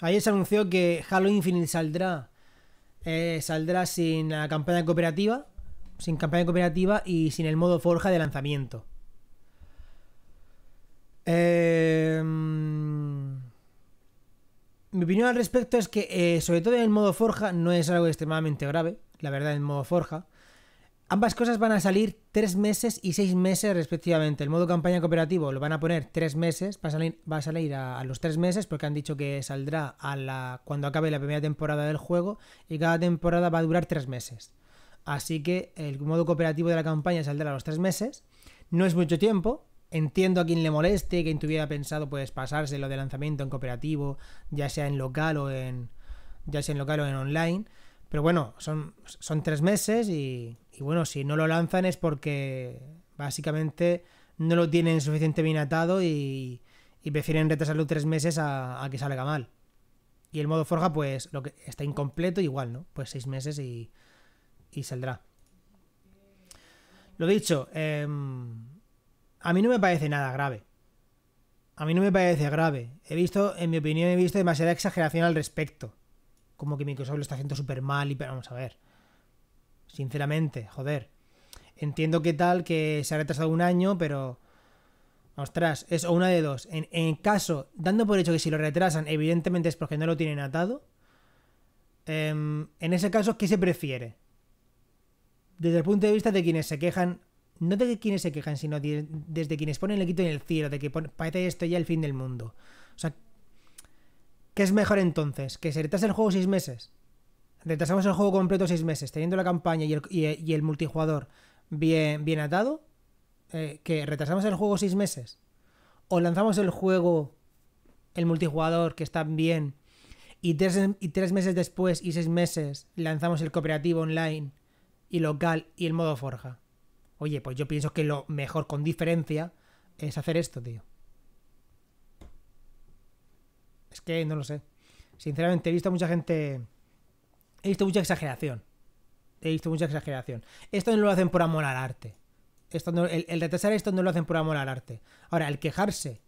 Ayer se anunció que Halo Infinite saldrá. Eh, saldrá sin la campaña cooperativa. Sin campaña cooperativa y sin el modo forja de lanzamiento. Em, mi opinión al respecto es que, eh, sobre todo en el modo forja, no es algo extremadamente grave. La verdad, en el modo forja. Ambas cosas van a salir tres meses y seis meses respectivamente. El modo campaña cooperativo lo van a poner tres meses, va a salir, a, los tres meses porque han dicho que saldrá a la, cuando acabe la primera temporada del juego y cada temporada va a durar tres meses. Así que el modo cooperativo de la campaña saldrá a los tres meses. No es mucho tiempo, Entiendo a quien le moleste, quien tuviera pensado pues pasarse lo de lanzamiento en cooperativo, ya sea en local o en ya sea en local o en online, pero bueno, son, son tres meses y y bueno, si no lo lanzan es porque básicamente no lo tienen suficiente bien atado y, prefieren retrasarlo tres meses a, que salga mal. Y el modo forja, pues, lo que está incompleto, igual, ¿no? Pues seis meses y, y saldrá. Lo dicho, em, a mí no me parece nada grave. A mí no me parece grave. He visto, en mi opinión, he visto demasiada exageración al respecto. Como que Microsoft lo está haciendo súper mal y... Pero vamos a ver sinceramente, joder. Entiendo que tal, que se ha retrasado un año, pero... Ostras, es una de dos. En, caso, dando por hecho que si lo retrasan, evidentemente es porque no lo tienen atado. Em, en ese caso, ¿qué se prefiere? Desde el punto de vista de quienes se quejan, no de quienes se quejan, sino desde quienes ponen el quito en el cielo, de que parece esto ya el fin del mundo. O sea, ¿qué es mejor entonces? ¿Que se retrase el juego seis meses? retrasamos el juego completo seis meses, teniendo la campaña y el, multijugador bien, atado, eh, que retrasamos el juego seis meses, o lanzamos el juego, el multijugador, que está bien, y tres, y tres meses después y seis meses lanzamos el cooperativo online y local y el modo forja. Oye, pues yo pienso que lo mejor con diferencia es hacer esto, tío. Es que no lo sé. Sinceramente, he visto a mucha gente He visto mucha exageración. He visto mucha exageración. Esto no lo hacen por amor al arte. Esto no, el, el, retrasar esto no lo hacen por amor al arte. Ahora, el quejarse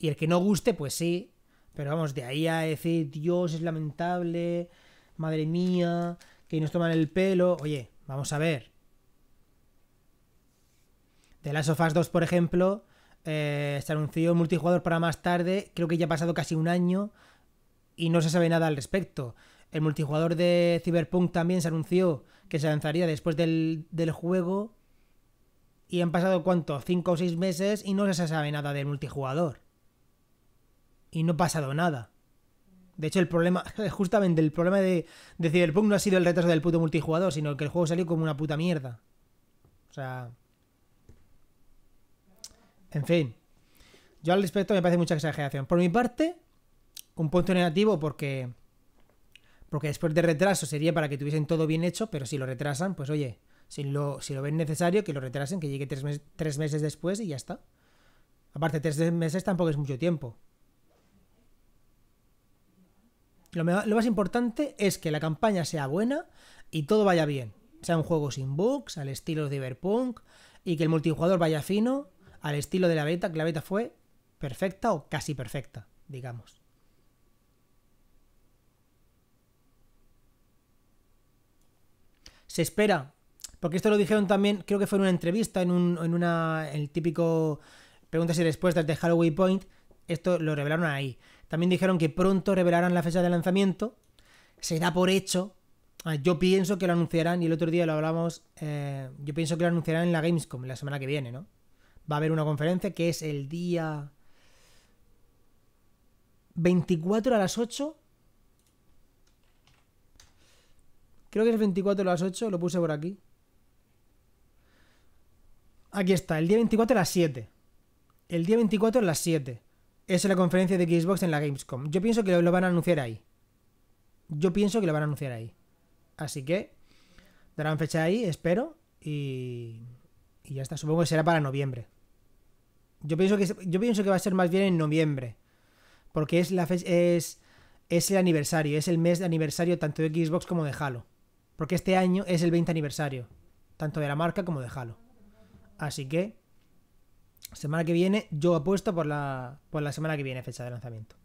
y el que no guste, pues sí. Pero vamos, de ahí a decir, Dios es lamentable, madre mía, que nos toman el pelo. Oye, vamos a ver. De of Us 2, por ejemplo, eh, se anunció multijugador para más tarde. Creo que ya ha pasado casi un año y no se sabe nada al respecto. El multijugador de Cyberpunk también se anunció que se lanzaría después del, juego. Y han pasado cuánto, cinco o seis meses y no se sabe nada del multijugador. Y no ha pasado nada. De hecho, el problema, justamente el problema de, de Cyberpunk no ha sido el retraso del puto multijugador, sino que el juego salió como una puta mierda. O sea... En fin. Yo al respecto me parece mucha exageración. Por mi parte, un punto negativo porque porque después de retraso sería para que tuviesen todo bien hecho, pero si lo retrasan, pues oye, si lo, si lo ven necesario, que lo retrasen, que llegue tres, meses después y ya está. Aparte, tres meses tampoco es mucho tiempo. Lo, lo más importante es que la campaña sea buena y todo vaya bien. Sea un juego sin bugs, al estilo de Cyberpunk, y que el multijugador vaya fino, al estilo de la beta, que la beta fue perfecta o casi perfecta, digamos. Se espera, porque esto lo dijeron también, creo que fue en una entrevista, en, un, en una, el típico preguntas y respuestas de Halloween Point, esto lo revelaron ahí. También dijeron que pronto revelarán la fecha de lanzamiento, se da por hecho, ah, yo pienso que lo anunciarán, y el otro día lo hablamos, eh, yo pienso que lo anunciarán en la Gamescom, la semana que viene, ¿no? Va a haber una conferencia que es el día 24 a las 8 Creo que es el 24 a las 8, lo puse por aquí. Aquí está, el día 24 a las 7. El día 24 a las 7. es la conferencia de Xbox en la Gamescom. Yo pienso que lo van a anunciar ahí. Yo pienso que lo van a anunciar ahí. Así que darán fecha ahí, espero. Y, y ya está. Supongo que será para noviembre. Yo pienso, que, yo pienso que va a ser más bien en noviembre. Porque es, la es, es el aniversario. Es el mes de aniversario tanto de Xbox como de Halo. Porque este año es el 20 aniversario, tanto de la marca como de Halo. Así que, semana que viene, yo apuesto por la, por la semana que viene, fecha de lanzamiento.